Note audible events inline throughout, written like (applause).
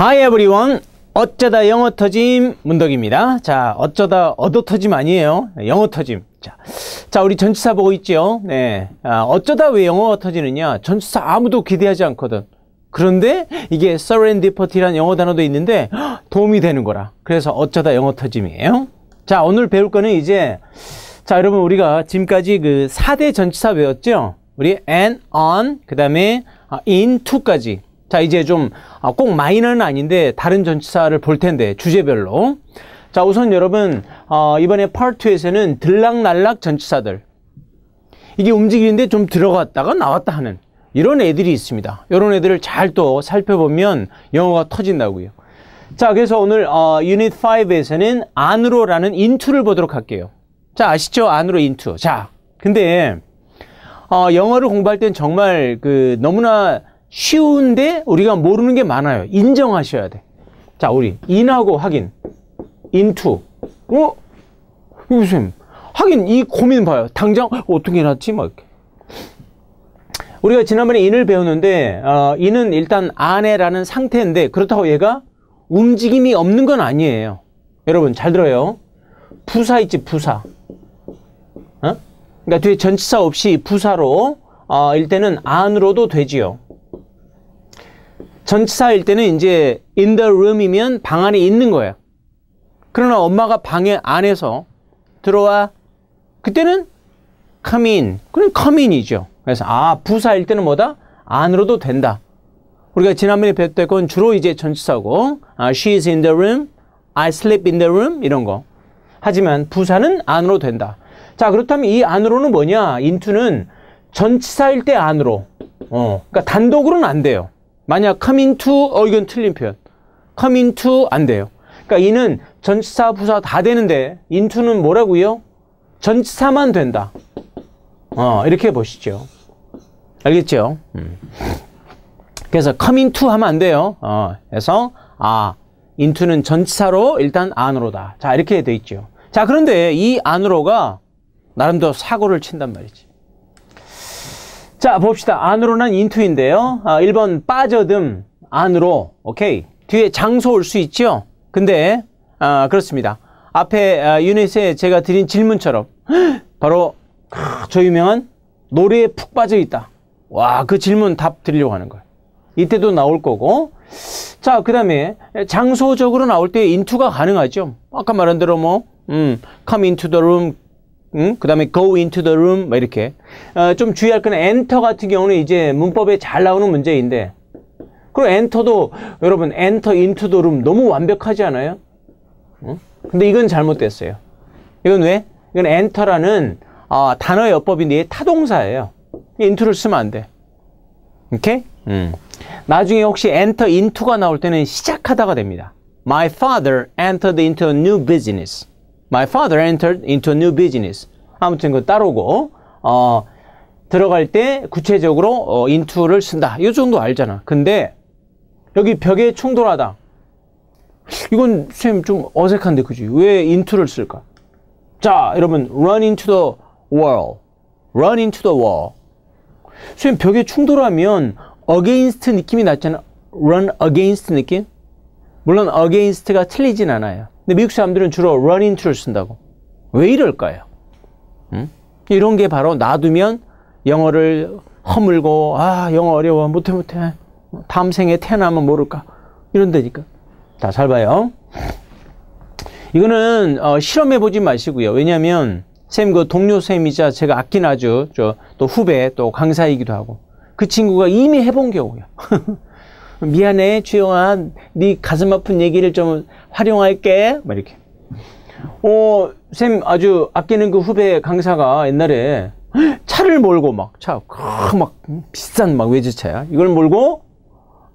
Hi everyone. 어쩌다 영어 터짐 문덕입니다. 자, 어쩌다 얻어 터짐 아니에요. 네, 영어 터짐. 자, 자 우리 전치사 보고 있죠 네, 아, 어쩌다 왜 영어 터지느냐? 전치사 아무도 기대하지 않거든. 그런데 이게 serendipity 영어 단어도 있는데 도움이 되는 거라. 그래서 어쩌다 영어 터짐이에요. 자, 오늘 배울 거는 이제 자, 여러분 우리가 지금까지 그 4대 전치사 배웠죠? 우리 and on 그다음에 아, in to까지 자, 이제 좀꼭 아, 마이너는 아닌데 다른 전치사를 볼 텐데 주제별로. 자, 우선 여러분 어, 이번에 파트 2에서는 들락날락 전치사들. 이게 움직이는데 좀 들어갔다가 나왔다 하는 이런 애들이 있습니다. 이런 애들을 잘 또 살펴보면 영어가 터진다고요. 자, 그래서 오늘 어, 유닛 5에서는 안으로라는 인투를 보도록 할게요. 자, 아시죠? 안으로 인투. 자, 근데 어, 영어를 공부할 땐 정말 그 너무나 쉬운데 우리가 모르는 게 많아요. 인정하셔야 돼. 자, 우리 인하고 확인. 인투. 어? 교수님, 하이 고민 봐요. 당장 어떻게 해놨지? 막 우리가 지난번에 인을 배웠는데 어, 인은 일단 안에라는 상태인데 그렇다고 얘가 움직임이 없는 건 아니에요. 여러분 잘 들어요. 부사 있지 부사. 어? 그러니까 뒤에 전치사 없이 부사로 어, 일 때는 안으로도 되지요. 전치사일 때는 이제 in the room이면 방 안에 있는 거예요. 그러나 엄마가 방에 안에서 들어와 그때는 come in. 그럼 come in이죠. 그래서 아 부사일 때는 뭐다? 안으로도 된다. 우리가 지난번에 배웠던 건 주로 이제 전치사고 아, she is in the room, I sleep in the room 이런 거. 하지만 부사는 안으로 된다. 자 그렇다면 이 안으로는 뭐냐? into는 전치사일 때 안으로. 어, 그러니까 단독으로는 안 돼요. 만약 come into 어 이건 틀린 표현. come into 안 돼요. 그러니까 이는 전치사 부사 다 되는데 into는 뭐라고요? 전치사만 된다. 어 이렇게 보시죠. 알겠죠? 음. 그래서 come into 하면 안 돼요. 어 그래서 아 into는 전치사로 일단 안으로다. 자 이렇게 돼 있죠. 자 그런데 이 안으로가 나름대로 사고를 친단 말이지. 자 봅시다 안으로는 인투인데요 아, 1번 빠져듦 안으로 오케이 뒤에 장소 올 수 있죠 근데 아, 그렇습니다 앞에 아, 유닛에 제가 드린 질문처럼 (gasps) 바로 저 유명한 노래에 푹 빠져있다 와 그 질문 답 드리려고 하는 거예요 이때도 나올 거고 자그 다음에 장소적으로 나올 때 인투가 가능하죠 아까 말한 대로 뭐 음, come into the room 응? 그 다음에 go into the room 이렇게 어, 좀 주의할 건 enter 같은 경우는 이제 문법에 잘 나오는 문제인데 그리고 엔터도 여러분 엔터 room 너무 완벽하지 않아요? 응? 근데 이건 잘못됐어요. 이건 왜? 이건 엔터라는 어, 아, 단어 의 여법인데 타동사예요. 인투를 쓰면 안 돼. 오케이? 음. 나중에 혹시 엔터 t o 가 나올 때는 시작하다가 됩니다. My father entered into a new business. My father entered into a new business. 아무튼 그 따로고 어, 들어갈 때 구체적으로 어, into를 쓴다. 이 정도 알잖아. 근데 여기 벽에 충돌하다. 이건 선생님 좀 어색한데 그지? 왜 into를 쓸까? 자 여러분 run into the wall. run into the wall. 선생님 벽에 충돌하면 against 느낌이 났잖아. run against 느낌? 물론 against가 틀리진 않아요. 근데 미국 사람들은 주로 run into를 g 쓴다고. 왜 이럴까요? 응? 이런 게 바로 놔두면 영어를 허물고 아 영어 어려워 못해 못해 다음 생에 태어나면 모를까 이런 데니까 자잘 봐요 이거는 어, 실험해 보지 마시고요 왜냐하면 쌤 그 동료 쌤이자 제가 아끼나 아주 저또 후배 또 강사이기도 하고 그 친구가 이미 해본 경우예요 (laughs) 미안해 주영아 네 가슴 아픈 얘기를 좀 활용할게 막 이렇게 어쌤 아주 아끼는 그 후배 강사가 옛날에 차를 몰고 막차막 비싼 막 외제차야 이걸 몰고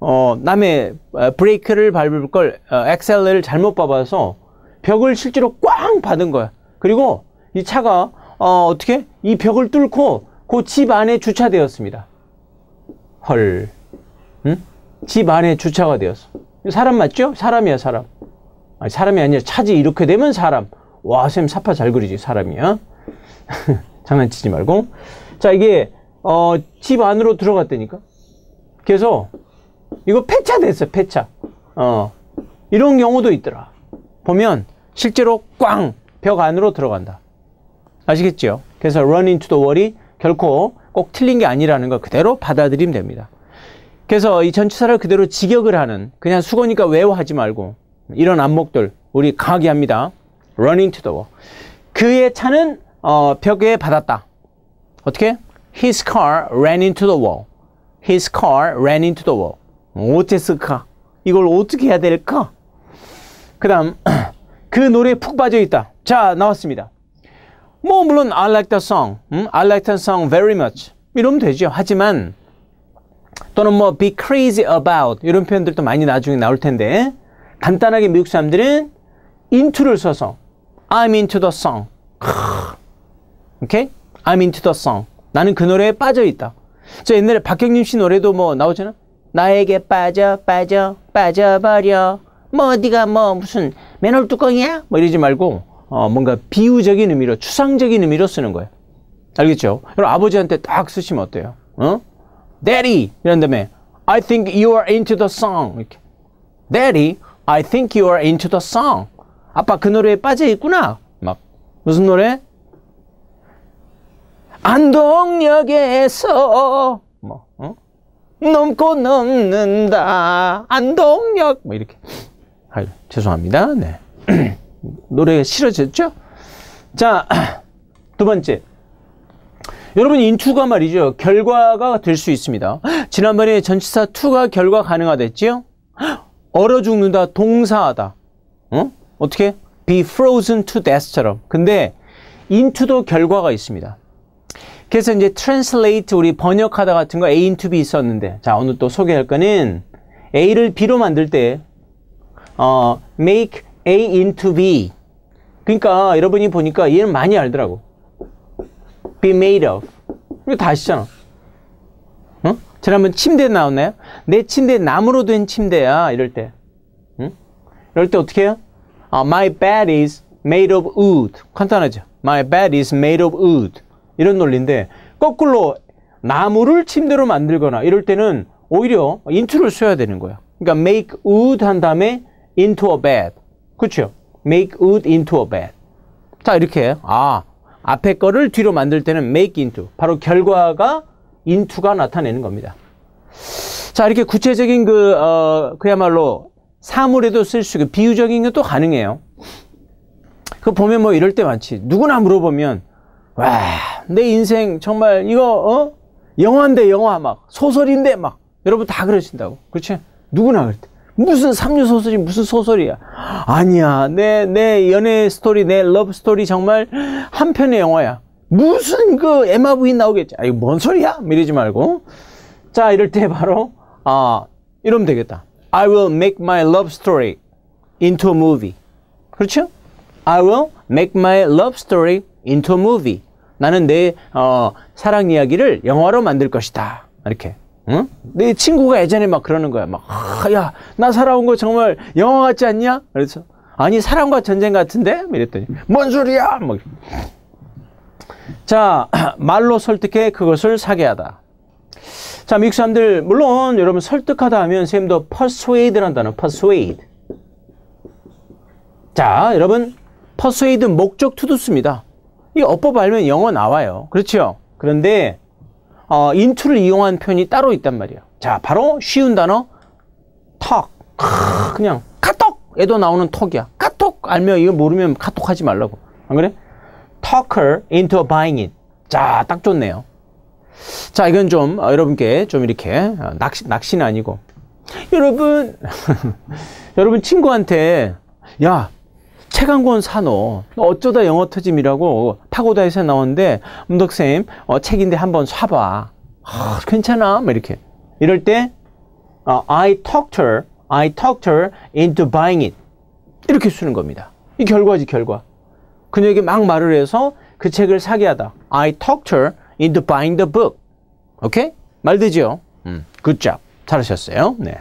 어 남의 브레이크를 밟을 걸 어, 엑셀을 잘못 밟아서 벽을 실제로 꽝 받은 거야 그리고 이 차가 어, 어떻게 이 벽을 뚫고 그 집 안에 주차되었습니다 헐 응? 집 안에 주차가 되었어. 사람 맞죠? 사람이야, 사람. 아니, 사람이 아니라 차지. 이렇게 되면 사람. 와, 쌤 사파 잘 그리지, 사람이야. 어? (laughs) 장난치지 말고. 자, 이게, 어, 집 안으로 들어갔다니까? 그래서, 이거 폐차 됐어, 폐차. 어, 이런 경우도 있더라. 보면, 실제로 꽝! 벽 안으로 들어간다. 아시겠죠? 그래서 run into the wall이 결코 꼭 틀린 게 아니라는 걸 그대로 받아들이면 됩니다. 그래서 이 전치사를 그대로 직역을 하는 그냥 수고니까 외워하지 말고 이런 안목들 우리 강하게 합니다. run n into g the wall. 그의 차는 어, 벽에 받았다. 어떻게? His car ran into the wall. His car ran into the wall. 어땠을까? 이걸 어떻게 해야 될까? 그 다음 (clears throat) 그 노래에 푹 빠져 있다. 자 나왔습니다. 뭐 물론 I like the song, 음? I like the song very much 이러면 되죠. 하지만 또는 뭐 be crazy about 이런 표현들도 많이 나중에 나올 텐데 간단하게 미국 사람들은 into를 써서 I'm into the song. 오케이? Okay? I'm into the song. 나는 그 노래에 빠져 있다. 저 옛날에 박경림 씨 노래도 뭐 나오잖아. 나에게 빠져 빠져 빠져버려. 뭐 어디가 뭐 무슨 맨홀 뚜껑이야? 뭐 이러지 말고 어, 뭔가 비유적인 의미로 추상적인 의미로 쓰는 거예요. 알겠죠? 그럼 아버지한테 딱 쓰시면 어때요? 어? Daddy 이런 다음에 I think you are into the song 이렇게. Daddy, I think you are into the song. 아빠 그 노래에 빠져 있구나. 막 무슨 노래? 안동역에서 뭐 어? 넘고 넘는다 안동역 뭐 이렇게 아 죄송합니다 네 노래가 싫어졌죠 자 두 번째 여러분 인투가 말이죠. 결과가 될 수 있습니다. 지난번에 전치사 투가 결과 가능화됐지요? 얼어 죽는다, 동사하다. 어? 어떻게? be frozen to death처럼. 근데 인투도 결과가 있습니다. 그래서 이제 translate 우리 번역하다 같은 거 a into b 있었는데 자 오늘 또 소개할 거는 a를 b로 만들 때 어, make a into b 그러니까 여러분이 보니까 얘는 많이 알더라고. be made of. 이거 다 아시잖아. 응? 지난번 침대 나왔나요? 내 침대 나무로 된 침대야. 이럴 때. 응? 이럴 때 어떻게 해요? 아, my bed is made of wood. 간단하죠? My bed is made of wood. 이런 논리인데 거꾸로 나무를 침대로 만들거나 이럴 때는 오히려 인투를 써야 되는 거야. 그러니까 make wood 한 다음에 into a bed. 그렇죠? make wood into a bed. 자, 이렇게. 아, 앞에 거를 뒤로 만들 때는 make into 바로 결과가 into가 나타내는 겁니다. 자 이렇게 구체적인 그 어, 그야말로 사물에도 쓸 수 있고 그 비유적인 것도 가능해요. 그 보면 뭐 이럴 때 많지. 누구나 물어보면 와 내 인생 정말 이거 어 영화인데 영화 막 소설인데 막 여러분 다 그러신다고 그렇지? 누구나 그럴 때. 무슨 삼류 소설이 무슨 소설이야? 아니야. 내, 내 연애 스토리, 내 러브 스토리 정말 한 편의 영화야. 무슨 그 에마 부인 나오겠지? 아, 이거 뭔 소리야? 미리지 말고. 자, 이럴 때 바로, 아, 이러면 되겠다. I will make my love story into a movie. 그렇죠? I will make my love story into a movie. 나는 내, 어, 사랑 이야기를 영화로 만들 것이다. 이렇게. 응? 내 친구가 예전에 막 그러는 거야. 막, 아, 야, 나 살아온 거 정말 영화 같지 않냐? 그래서, 아니, 사람과 전쟁 같은데? 이랬더니, 뭔 소리야? 막. 자, (clears throat) 말로 설득해 그것을 사게 하다. 자, 미국 사람들, 물론 여러분 설득하다 하면 선도 persuade란 단어, persuade. 자, 여러분, persuade 목적 투두스입니다. 이 어법 알면 영어 나와요. 그렇죠? 그런데 어, 인투를 이용한 표현이 따로 있단 말이에요. 자, 바로 쉬운 단어 턱. 그냥 카톡에도 나오는 턱이야. 카톡 알면 이거 모르면 카톡하지 말라고. 안 그래? talker into buying it. 자, 딱 좋네요. 자, 이건 좀 어, 여러분께 좀 이렇게 어, 낚시 낚시는 아니고 여러분 (laughs) 여러분 친구한테 야 최강권 산호 어쩌다 영어 터짐이라고 파고다에서 나오는데 음덕쌤 어, 책인데 한번 사봐. 아, 괜찮아. 뭐 이렇게. 이럴 때 어, I talked her, I talked her into buying it. 이렇게 쓰는 겁니다. 이 결과지 결과. 그녀에게 막 말을 해서 그 책을 사게 하다. I talked her into buying the book. 오케이? 말 되죠? 음, good job. 잘하셨어요. 네.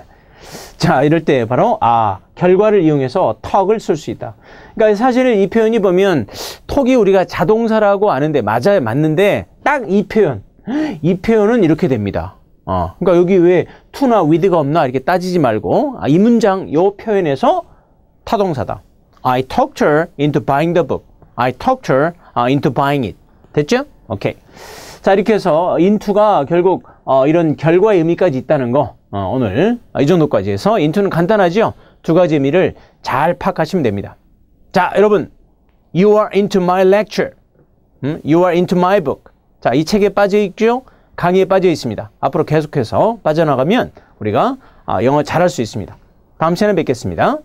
자, 이럴 때 바로 아, 결과를 이용해서 턱을 쓸 수 있다. 그러니까 사실은 이 표현이 보면 턱이 우리가 자동사라고 아는데 맞아요. 맞는데 딱 이 표현. 이 표현은 이렇게 됩니다. 어. 그러니까 여기 왜 투나 위드가 없나 이렇게 따지지 말고 아, 이 문장 요 표현에서 타동사다. I talked her into buying the book. I talked her 아, into buying it. 됐죠? 오케이. 자, 이렇게 해서 인투가 결국 어, 이런 결과의 의미까지 있다는 거 어, 오늘 이 정도까지 해서 인투는 간단하지요? 두 가지 의미를 잘 파악하시면 됩니다. 자, 여러분 You are into my lecture. 음, you are into my book. 자, 이 책에 빠져 있죠? 강의에 빠져 있습니다. 앞으로 계속해서 빠져나가면 우리가 아, 영어 잘할 수 있습니다. 다음 시간에 뵙겠습니다.